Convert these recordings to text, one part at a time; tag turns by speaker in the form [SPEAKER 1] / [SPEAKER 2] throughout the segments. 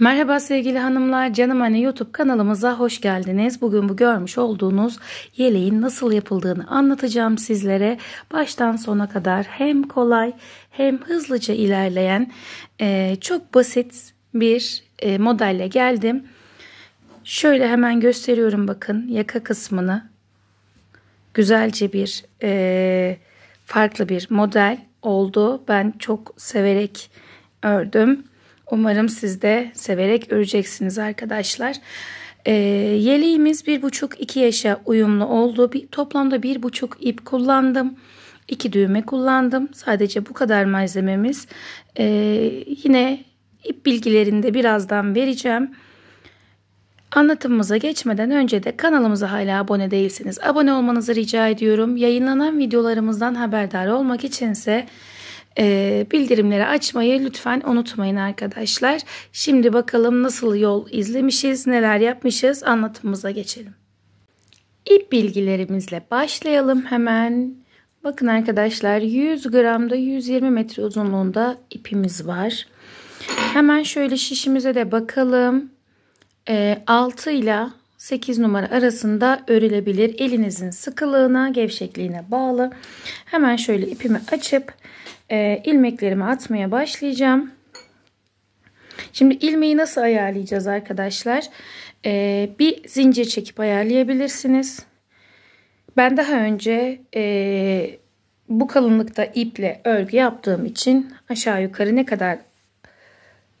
[SPEAKER 1] Merhaba sevgili hanımlar, Canım Anne YouTube kanalımıza hoş geldiniz. Bugün bu görmüş olduğunuz yeleğin nasıl yapıldığını anlatacağım sizlere. Baştan sona kadar hem kolay hem hızlıca ilerleyen e, çok basit bir e, modelle geldim. Şöyle hemen gösteriyorum bakın yaka kısmını. Güzelce bir e, farklı bir model oldu. Ben çok severek ördüm. Umarım siz de severek öreceksiniz arkadaşlar. E, yeleğimiz 1,5-2 yaşa uyumlu oldu. Bir, toplamda 1,5 ip kullandım. 2 düğme kullandım. Sadece bu kadar malzememiz. E, yine ip bilgilerini de birazdan vereceğim. Anlatımımıza geçmeden önce de kanalımıza hala abone değilseniz abone olmanızı rica ediyorum. Yayınlanan videolarımızdan haberdar olmak içinse ise e, bildirimleri açmayı lütfen unutmayın arkadaşlar. Şimdi bakalım nasıl yol izlemişiz, neler yapmışız anlatımımıza geçelim. İp bilgilerimizle başlayalım hemen. Bakın arkadaşlar 100 gramda 120 metre uzunluğunda ipimiz var. Hemen şöyle şişimize de bakalım. E, 6 ile 8 numara arasında örülebilir. Elinizin sıkılığına, gevşekliğine bağlı. Hemen şöyle ipimi açıp e, ilmeklerimi atmaya başlayacağım. Şimdi ilmeği nasıl ayarlayacağız arkadaşlar? E, bir zincir çekip ayarlayabilirsiniz. Ben daha önce e, bu kalınlıkta iple örgü yaptığım için aşağı yukarı ne kadar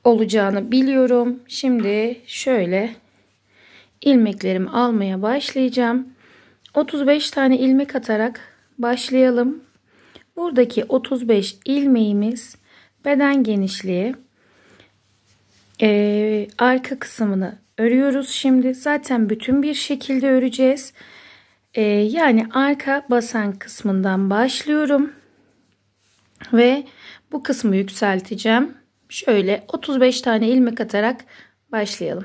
[SPEAKER 1] olacağını biliyorum. Şimdi şöyle ilmeklerimi almaya başlayacağım. 35 tane ilmek atarak başlayalım. Buradaki 35 ilmeğimiz beden genişliği e, arka kısmını örüyoruz şimdi. Zaten bütün bir şekilde öreceğiz. E, yani arka basan kısmından başlıyorum. Ve bu kısmı yükselteceğim. Şöyle 35 tane ilmek atarak başlayalım.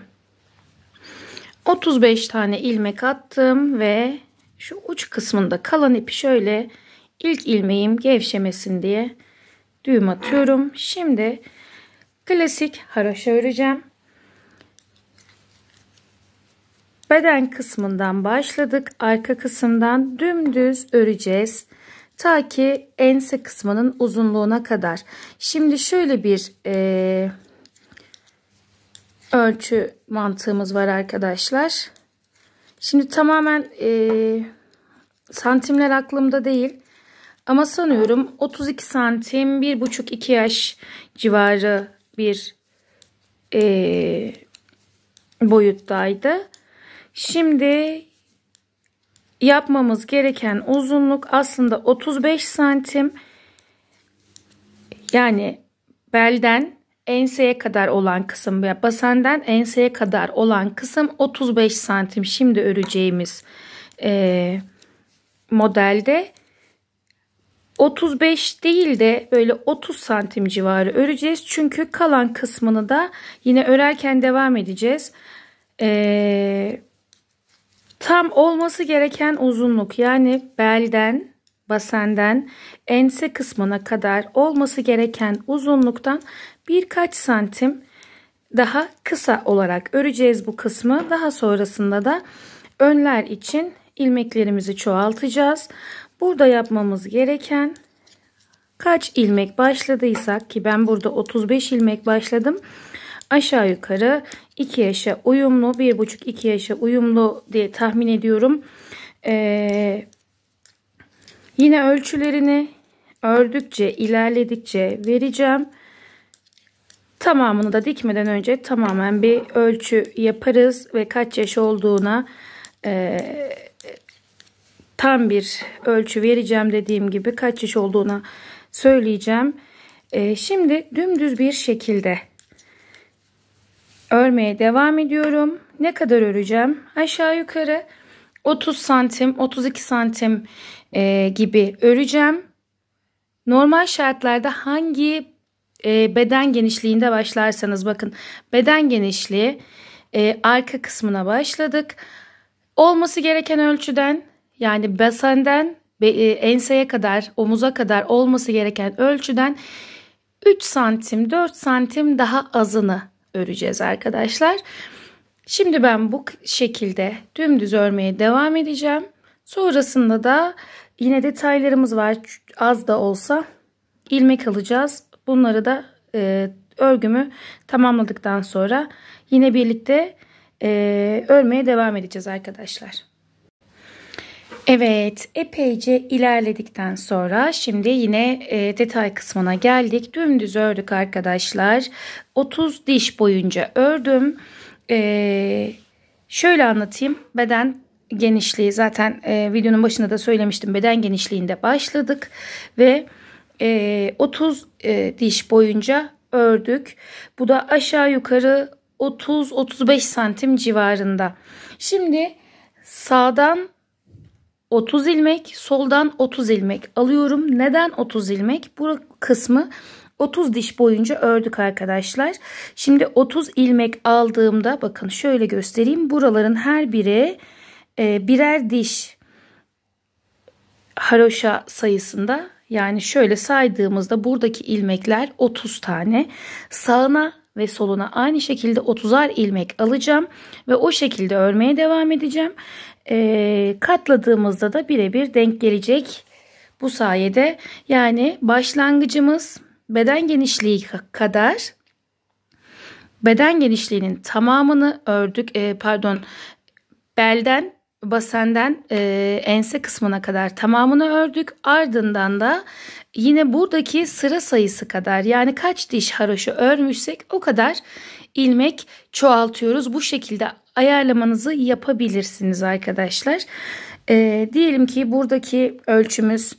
[SPEAKER 1] 35 tane ilmek attım ve şu uç kısmında kalan ipi şöyle ilk ilmeğim gevşemesin diye düğüm atıyorum. Şimdi klasik haroşa öreceğim. Beden kısmından başladık. Arka kısımdan dümdüz öreceğiz. Ta ki ense kısmının uzunluğuna kadar. Şimdi şöyle bir e, ölçü mantığımız var arkadaşlar. Şimdi tamamen e, santimler aklımda değil. Ama sanıyorum 32 santim 1,5-2 yaş civarı bir e, boyuttaydı. Şimdi yapmamız gereken uzunluk aslında 35 santim. Yani belden enseye kadar olan kısım veya basenden enseye kadar olan kısım 35 santim. Şimdi öreceğimiz e, modelde 35 değil de böyle 30 santim civarı öreceğiz. Çünkü kalan kısmını da yine örerken devam edeceğiz. E, tam olması gereken uzunluk yani belden basenden ense kısmına kadar olması gereken uzunluktan birkaç santim daha kısa olarak öreceğiz bu kısmı. Daha sonrasında da önler için ilmeklerimizi çoğaltacağız. Burada yapmamız gereken kaç ilmek başladıysak ki ben burada 35 ilmek başladım. Aşağı yukarı 2 yaşa uyumlu 1,5-2 yaşa uyumlu diye tahmin ediyorum. Ee, Yine ölçülerini ördükçe, ilerledikçe vereceğim. Tamamını da dikmeden önce tamamen bir ölçü yaparız ve kaç yaş olduğuna e, tam bir ölçü vereceğim dediğim gibi kaç yaş olduğuna söyleyeceğim. E, şimdi dümdüz bir şekilde örmeye devam ediyorum. Ne kadar öreceğim? Aşağı yukarı 30 santim 32 santim e, gibi öreceğim. Normal şartlarda hangi e, beden genişliğinde başlarsanız bakın beden genişliği e, arka kısmına başladık. Olması gereken ölçüden yani basenden e, enseye kadar omuza kadar olması gereken ölçüden 3 santim 4 santim daha azını öreceğiz arkadaşlar. Arkadaşlar. Şimdi ben bu şekilde dümdüz örmeye devam edeceğim. Sonrasında da yine detaylarımız var. Az da olsa ilmek alacağız. Bunları da e, örgümü tamamladıktan sonra yine birlikte e, örmeye devam edeceğiz arkadaşlar. Evet epeyce ilerledikten sonra şimdi yine e, detay kısmına geldik. Dümdüz ördük arkadaşlar. 30 diş boyunca ördüm. Ee, şöyle anlatayım. Beden genişliği zaten e, videonun başında da söylemiştim. Beden genişliğinde başladık ve e, 30 e, diş boyunca ördük. Bu da aşağı yukarı 30-35 santim civarında. Şimdi sağdan 30 ilmek, soldan 30 ilmek alıyorum. Neden 30 ilmek? Bu kısmı 30 diş boyunca ördük arkadaşlar. Şimdi 30 ilmek aldığımda bakın şöyle göstereyim. Buraların her biri e, birer diş haroşa sayısında yani şöyle saydığımızda buradaki ilmekler 30 tane. Sağına ve soluna aynı şekilde 30'ar ilmek alacağım ve o şekilde örmeye devam edeceğim. E, katladığımızda da birebir denk gelecek. Bu sayede yani başlangıcımız beden genişliği kadar beden genişliğinin tamamını ördük. E, pardon belden basenden e, ense kısmına kadar tamamını ördük. Ardından da yine buradaki sıra sayısı kadar yani kaç diş haroşa örmüşsek o kadar ilmek çoğaltıyoruz. Bu şekilde ayarlamanızı yapabilirsiniz arkadaşlar. E, diyelim ki buradaki ölçümüz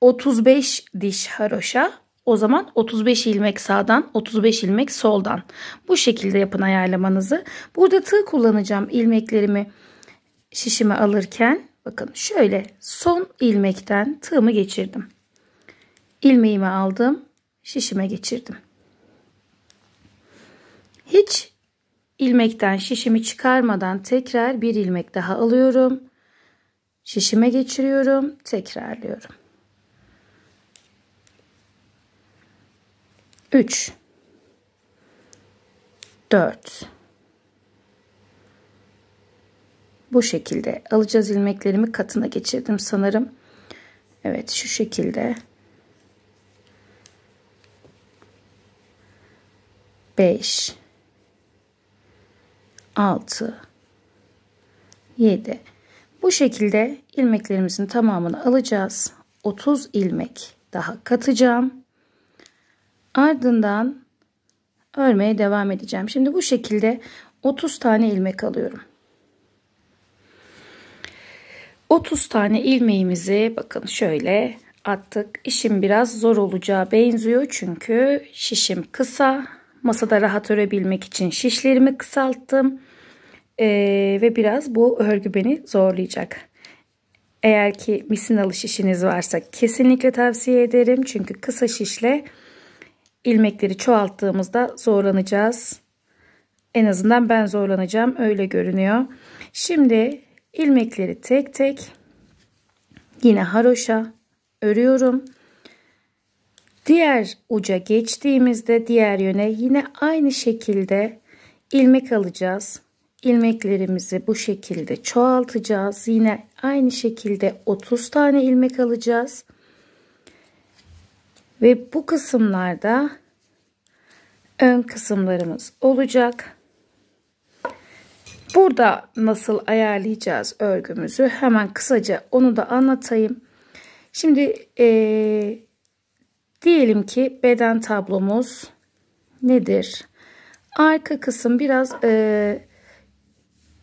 [SPEAKER 1] 35 diş haroşa. O zaman 35 ilmek sağdan 35 ilmek soldan bu şekilde yapın ayarlamanızı. Burada tığ kullanacağım ilmeklerimi şişime alırken bakın şöyle son ilmekten tığımı geçirdim. Ilmeğimi aldım şişime geçirdim. Hiç ilmekten şişimi çıkarmadan tekrar bir ilmek daha alıyorum. Şişime geçiriyorum tekrarlıyorum. 3 4 bu şekilde alacağız ilmeklerimi katına geçirdim sanırım Evet şu şekilde 5 6 7 bu şekilde ilmeklerimizin tamamını alacağız 30 ilmek daha katacağım Ardından örmeye devam edeceğim. Şimdi bu şekilde 30 tane ilmek alıyorum. 30 tane ilmeğimizi bakın şöyle attık. İşim biraz zor olacağı benziyor çünkü şişim kısa. Masada rahat örebilmek için şişlerimi kısalttım. Ee, ve biraz bu örgü beni zorlayacak. Eğer ki misinalı şişiniz varsa kesinlikle tavsiye ederim. Çünkü kısa şişle ilmekleri çoğalttığımızda zorlanacağız. En azından ben zorlanacağım öyle görünüyor. Şimdi ilmekleri tek tek yine haroşa örüyorum. Diğer uca geçtiğimizde diğer yöne yine aynı şekilde ilmek alacağız. İlmeklerimizi bu şekilde çoğaltacağız. Yine aynı şekilde 30 tane ilmek alacağız. Ve bu kısımlarda ön kısımlarımız olacak. Burada nasıl ayarlayacağız örgümüzü hemen kısaca onu da anlatayım. Şimdi ee, diyelim ki beden tablomuz nedir? Arka kısım biraz ee,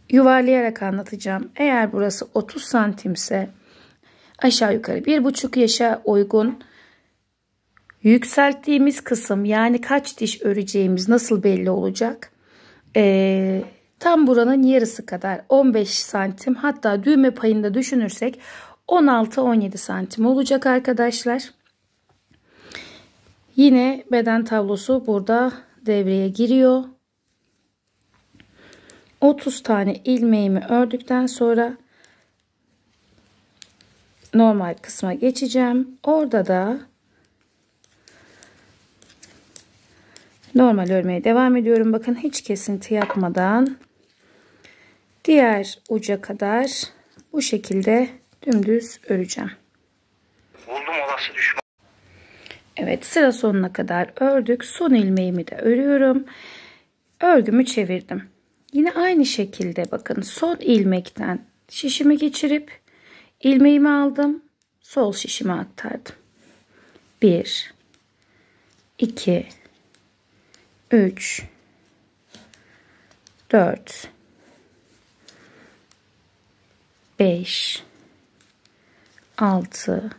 [SPEAKER 1] yuvarlayarak anlatacağım. Eğer burası 30 santimse aşağı yukarı bir buçuk yaşa uygun Yükselttiğimiz kısım yani kaç diş öreceğimiz nasıl belli olacak? Ee, tam buranın yarısı kadar 15 santim hatta düğme payında düşünürsek 16-17 santim olacak arkadaşlar. Yine beden tablosu burada devreye giriyor. 30 tane ilmeğimi ördükten sonra normal kısma geçeceğim. Orada da Normal örmeye devam ediyorum. Bakın hiç kesinti yapmadan diğer uca kadar bu şekilde dümdüz öreceğim. Buldum olası düşman. Evet sıra sonuna kadar ördük. Son ilmeğimi de örüyorum. Örgümü çevirdim. Yine aynı şekilde bakın son ilmekten şişimi geçirip ilmeğimi aldım. Sol şişime aktardım. 1 2 3 4 5 6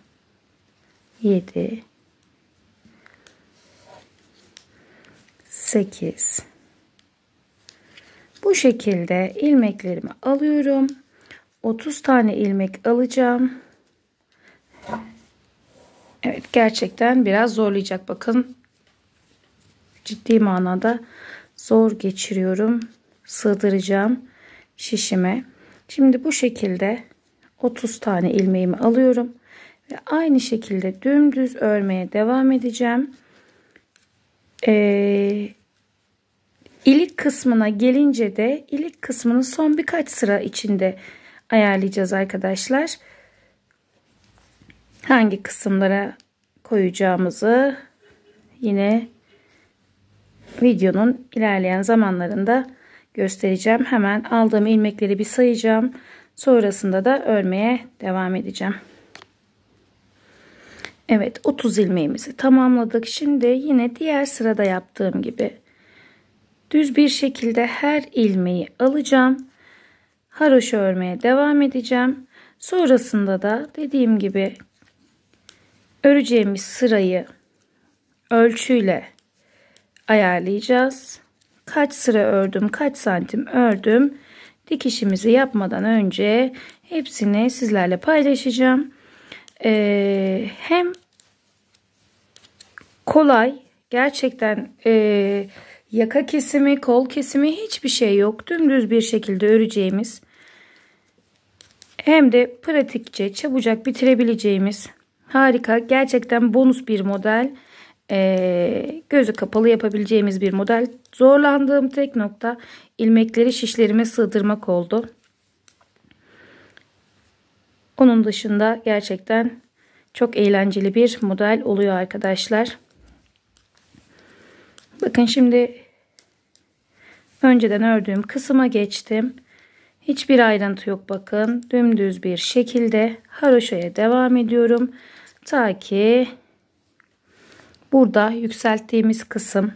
[SPEAKER 1] 7 8 bu şekilde ilmeklerimi alıyorum 30 tane ilmek alacağım Evet gerçekten biraz zorlayacak bakın ciddi manada zor geçiriyorum. Sığdıracağım şişime. Şimdi bu şekilde 30 tane ilmeğimi alıyorum. Ve aynı şekilde dümdüz örmeye devam edeceğim. Ee, ilik kısmına gelince de ilik kısmını son birkaç sıra içinde ayarlayacağız arkadaşlar. Hangi kısımlara koyacağımızı yine videonun ilerleyen zamanlarında göstereceğim. Hemen aldığım ilmekleri bir sayacağım. Sonrasında da örmeye devam edeceğim. Evet 30 ilmeğimizi tamamladık. Şimdi yine diğer sırada yaptığım gibi düz bir şekilde her ilmeği alacağım. Haroşa örmeye devam edeceğim. Sonrasında da dediğim gibi öreceğimiz sırayı ölçüyle ayarlayacağız. Kaç sıra ördüm, kaç santim ördüm dikişimizi yapmadan önce hepsini sizlerle paylaşacağım. Ee, hem kolay gerçekten e, yaka kesimi, kol kesimi hiçbir şey yok. Dümdüz bir şekilde öreceğimiz hem de pratikçe çabucak bitirebileceğimiz harika gerçekten bonus bir model e, gözü kapalı yapabileceğimiz bir model. Zorlandığım tek nokta ilmekleri şişlerime sığdırmak oldu. Onun dışında gerçekten çok eğlenceli bir model oluyor arkadaşlar. Bakın şimdi önceden ördüğüm kısma geçtim. Hiçbir ayrıntı yok bakın. Dümdüz bir şekilde haroşaya devam ediyorum. Ta ki Burada yükselttiğimiz kısım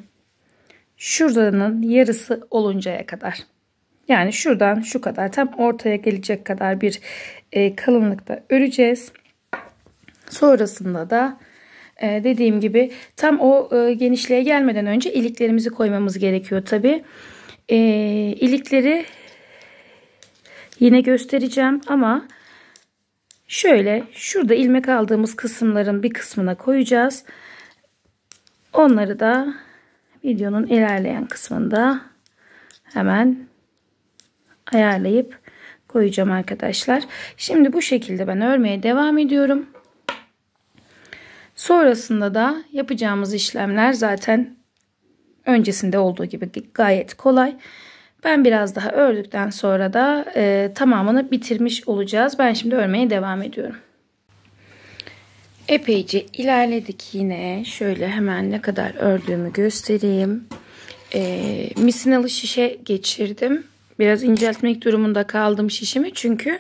[SPEAKER 1] şuranın yarısı oluncaya kadar. Yani şuradan şu kadar tam ortaya gelecek kadar bir e, kalınlıkta öreceğiz. Sonrasında da e, dediğim gibi tam o e, genişliğe gelmeden önce iliklerimizi koymamız gerekiyor tabi. E, ilikleri yine göstereceğim ama şöyle şurada ilmek aldığımız kısımların bir kısmına koyacağız. Onları da videonun ilerleyen kısmında hemen ayarlayıp koyacağım arkadaşlar. Şimdi bu şekilde ben örmeye devam ediyorum. Sonrasında da yapacağımız işlemler zaten öncesinde olduğu gibi gayet kolay. Ben biraz daha ördükten sonra da e, tamamını bitirmiş olacağız. Ben şimdi örmeye devam ediyorum. Epeyce ilerledik yine. Şöyle hemen ne kadar ördüğümü göstereyim. Ee, misinalı şişe geçirdim. Biraz inceltmek durumunda kaldım şişimi. Çünkü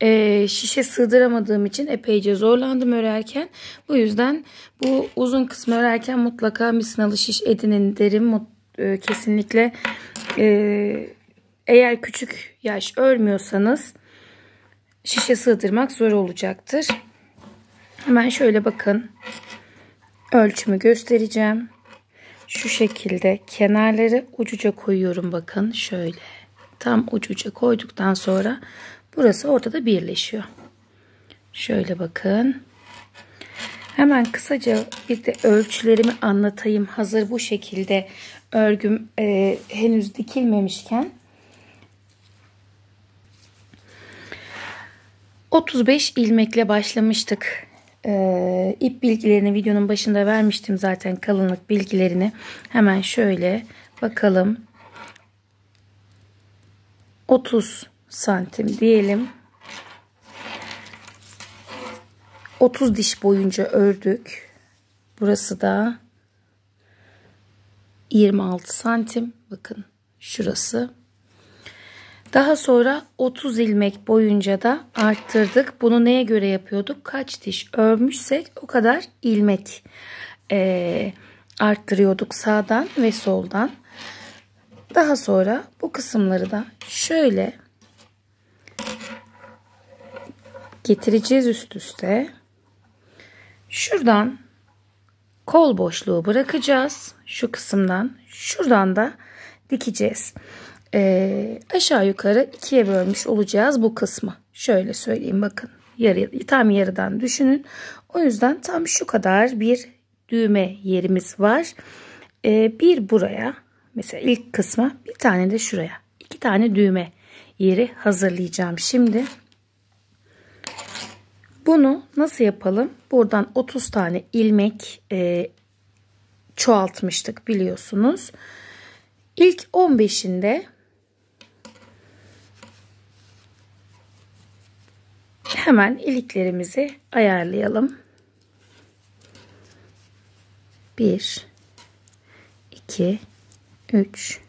[SPEAKER 1] e, şişe sığdıramadığım için epeyce zorlandım örerken. Bu yüzden bu uzun kısmı örerken mutlaka misinalı şiş edinin derim. E, kesinlikle e, eğer küçük yaş örmüyorsanız şişe sığdırmak zor olacaktır. Hemen şöyle bakın. Ölçümü göstereceğim. Şu şekilde kenarları ucuca koyuyorum bakın. Şöyle tam ucuca koyduktan sonra burası ortada birleşiyor. Şöyle bakın. Hemen kısaca bir de ölçülerimi anlatayım. Hazır bu şekilde örgüm e, henüz dikilmemişken 35 ilmekle başlamıştık e, ip bilgilerini videonun başında vermiştim zaten kalınlık bilgilerini. Hemen şöyle bakalım. 30 santim diyelim. 30 diş boyunca ördük. Burası da 26 santim. Bakın şurası. Daha sonra 30 ilmek boyunca da arttırdık. Bunu neye göre yapıyorduk? Kaç diş örmüşsek o kadar ilmek e, arttırıyorduk sağdan ve soldan. Daha sonra bu kısımları da şöyle getireceğiz üst üste. Şuradan kol boşluğu bırakacağız. Şu kısımdan şuradan da dikeceğiz e, aşağı yukarı ikiye bölmüş olacağız bu kısmı. Şöyle söyleyeyim bakın. Yarı, tam yarıdan düşünün. O yüzden tam şu kadar bir düğme yerimiz var. E, bir buraya mesela ilk kısma bir tane de şuraya. iki tane düğme yeri hazırlayacağım şimdi. Bunu nasıl yapalım? Buradan 30 tane ilmek e, çoğaltmıştık biliyorsunuz. İlk 15'inde Hemen iliklerimizi ayarlayalım. 1 2 3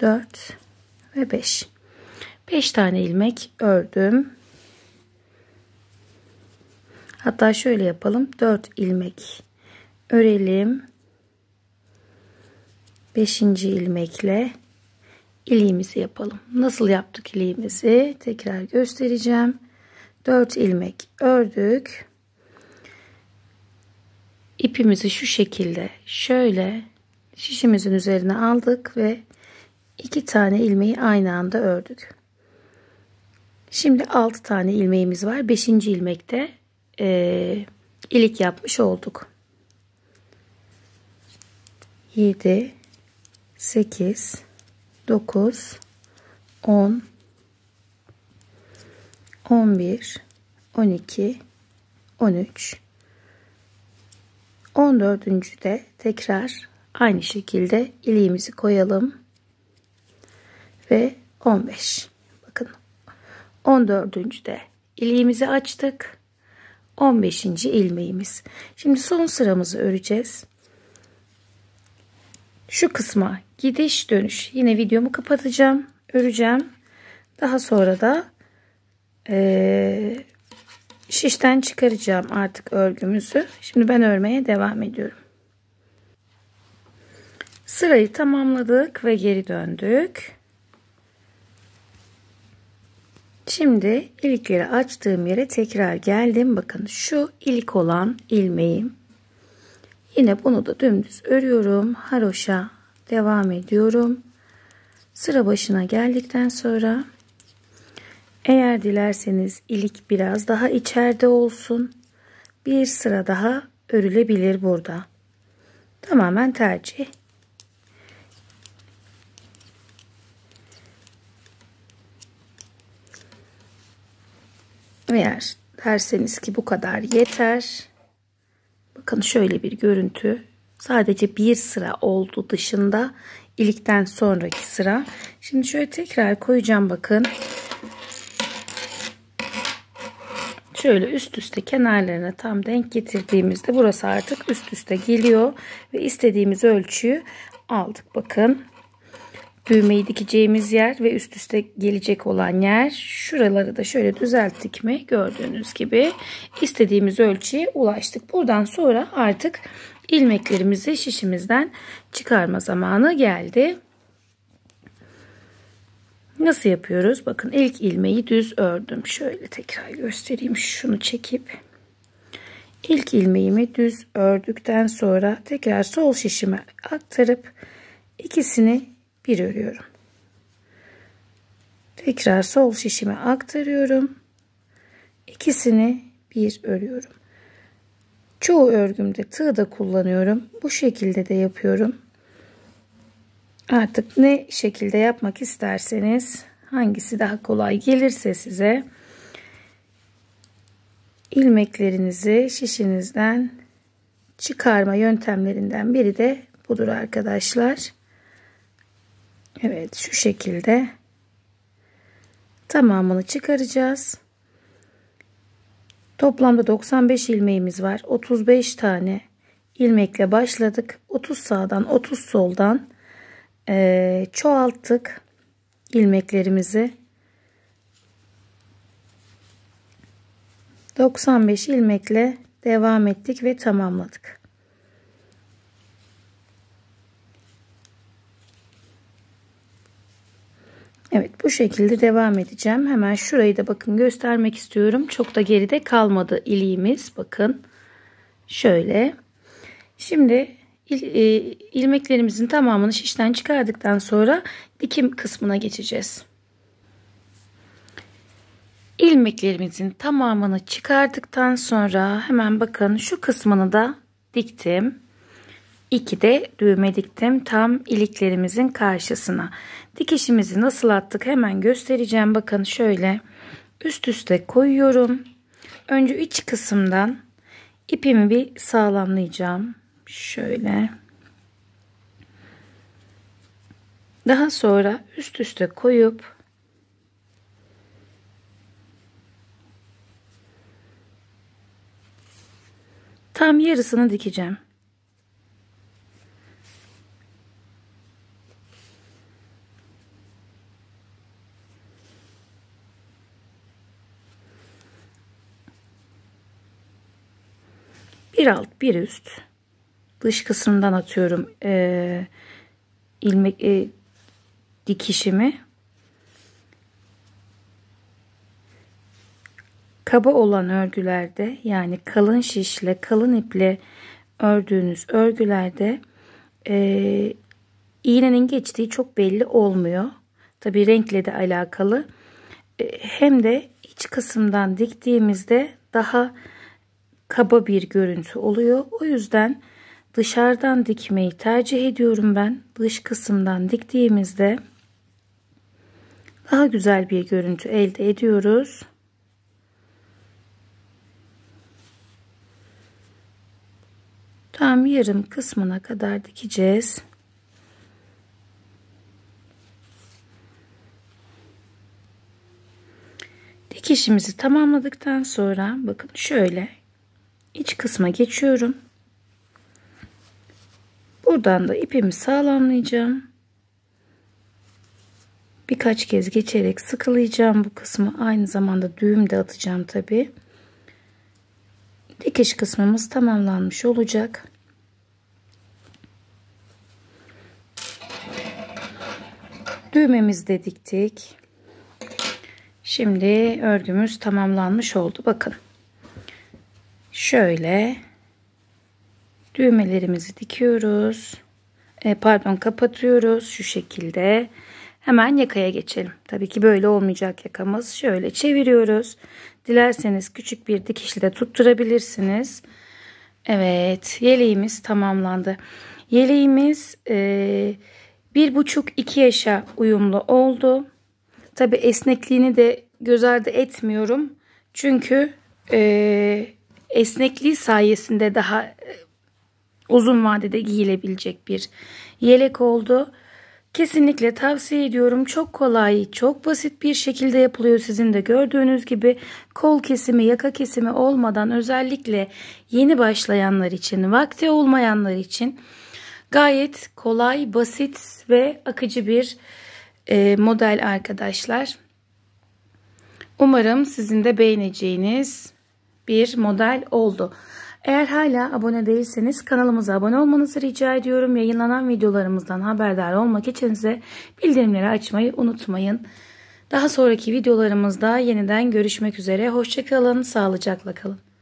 [SPEAKER 1] 4 ve 5. 5 tane ilmek ördüm. Hatta şöyle yapalım. 4 ilmek örelim. 5. ilmekle iliğimizi yapalım. Nasıl yaptık iliğimizi tekrar göstereceğim. 4 ilmek ördük. İpimizi şu şekilde şöyle şişimizin üzerine aldık ve iki tane ilmeği aynı anda ördük. Şimdi 6 tane ilmeğimiz var. 5. ilmekte e, ilik yapmış olduk. 7 8 9 10 11, 12, 13. 14. de tekrar aynı şekilde iliğimizi koyalım. Ve 15. Bakın 14. de iliğimizi açtık. 15. ilmeğimiz. Şimdi son sıramızı öreceğiz. Şu kısma gidiş dönüş yine videomu kapatacağım. Öreceğim. Daha sonra da e, şişten çıkaracağım artık örgümüzü. Şimdi ben örmeye devam ediyorum. Sırayı tamamladık ve geri döndük. Şimdi ilk yere açtığım yere tekrar geldim. Bakın şu ilk olan ilmeğim. Yine bunu da dümdüz örüyorum. Haroşa devam ediyorum. Sıra başına geldikten sonra eğer dilerseniz ilik biraz daha içeride olsun. Bir sıra daha örülebilir burada. Tamamen tercih. Eğer derseniz ki bu kadar yeter. Bakın şöyle bir görüntü. Sadece bir sıra oldu dışında ilikten sonraki sıra. Şimdi şöyle tekrar koyacağım bakın. Şöyle üst üste kenarlarına tam denk getirdiğimizde burası artık üst üste geliyor. Ve istediğimiz ölçüyü aldık. Bakın düğmeyi dikeceğimiz yer ve üst üste gelecek olan yer. Şuraları da şöyle düzelttik mi gördüğünüz gibi istediğimiz ölçüye ulaştık. Buradan sonra artık ilmeklerimizi şişimizden çıkarma zamanı geldi. Nasıl yapıyoruz? Bakın ilk ilmeği düz ördüm. Şöyle tekrar göstereyim. Şunu çekip ilk ilmeğimi düz ördükten sonra tekrar sol şişime aktarıp ikisini bir örüyorum. Tekrar sol şişime aktarıyorum. İkisini bir örüyorum. Çoğu örgümde tığ da kullanıyorum. Bu şekilde de yapıyorum. Artık ne şekilde yapmak isterseniz hangisi daha kolay gelirse size ilmeklerinizi şişinizden çıkarma yöntemlerinden biri de budur arkadaşlar. Evet şu şekilde tamamını çıkaracağız. Toplamda 95 ilmeğimiz var. 35 tane ilmekle başladık. 30 sağdan 30 soldan e, çoğalttık ilmeklerimizi. 95 ilmekle devam ettik ve tamamladık. Evet bu şekilde devam edeceğim. Hemen şurayı da bakın göstermek istiyorum. Çok da geride kalmadı iliğimiz. Bakın şöyle. Şimdi il, e, ilmeklerimizin tamamını şişten çıkardıktan sonra dikim kısmına geçeceğiz. İlmeklerimizin tamamını çıkardıktan sonra hemen bakın şu kısmını da diktim. İki de düğme diktim tam iliklerimizin karşısına. Dikişimizi nasıl attık hemen göstereceğim. Bakın şöyle üst üste koyuyorum. Önce iç kısımdan ipimi bir sağlamlayacağım şöyle daha sonra üst üste koyup tam yarısını dikeceğim. Bir alt bir üst dış kısımdan atıyorum e, ilmek e, dikişimi. Kaba olan örgülerde yani kalın şişle kalın iple ördüğünüz örgülerde e, iğnenin geçtiği çok belli olmuyor. Tabi renkle de alakalı. E, hem de iç kısımdan diktiğimizde daha kaba bir görüntü oluyor. O yüzden dışarıdan dikmeyi tercih ediyorum ben. Dış kısımdan diktiğimizde daha güzel bir görüntü elde ediyoruz. Tam yarım kısmına kadar dikeceğiz. Dikişimizi tamamladıktan sonra bakın şöyle iç kısma geçiyorum. Buradan da ipimi sağlamlayacağım. Birkaç kez geçerek sıkılayacağım bu kısmı. Aynı zamanda düğüm de atacağım tabi. Dikiş kısmımız tamamlanmış olacak. Düğmemizi de diktik. Şimdi örgümüz tamamlanmış oldu. Bakın. Şöyle Düğmelerimizi dikiyoruz. E, pardon kapatıyoruz şu şekilde. Hemen yakaya geçelim. Tabii ki böyle olmayacak yakamız. Şöyle çeviriyoruz. Dilerseniz küçük bir dikişli de tutturabilirsiniz. Evet yeleğimiz tamamlandı. Yeleğimiz e, bir buçuk iki yaşa uyumlu oldu. Tabi esnekliğini de göz ardı etmiyorum. Çünkü e, esnekliği sayesinde daha uzun vadede giyilebilecek bir yelek oldu. Kesinlikle tavsiye ediyorum. Çok kolay, çok basit bir şekilde yapılıyor. Sizin de gördüğünüz gibi kol kesimi, yaka kesimi olmadan özellikle yeni başlayanlar için, vakti olmayanlar için gayet kolay, basit ve akıcı bir e, model arkadaşlar. Umarım sizin de beğeneceğiniz bir model oldu. Eğer hala abone değilseniz kanalımıza abone olmanızı rica ediyorum. Yayınlanan videolarımızdan haberdar olmak için ise bildirimleri açmayı unutmayın. Daha sonraki videolarımızda yeniden görüşmek üzere. Hoşçakalın, sağlıcakla kalın.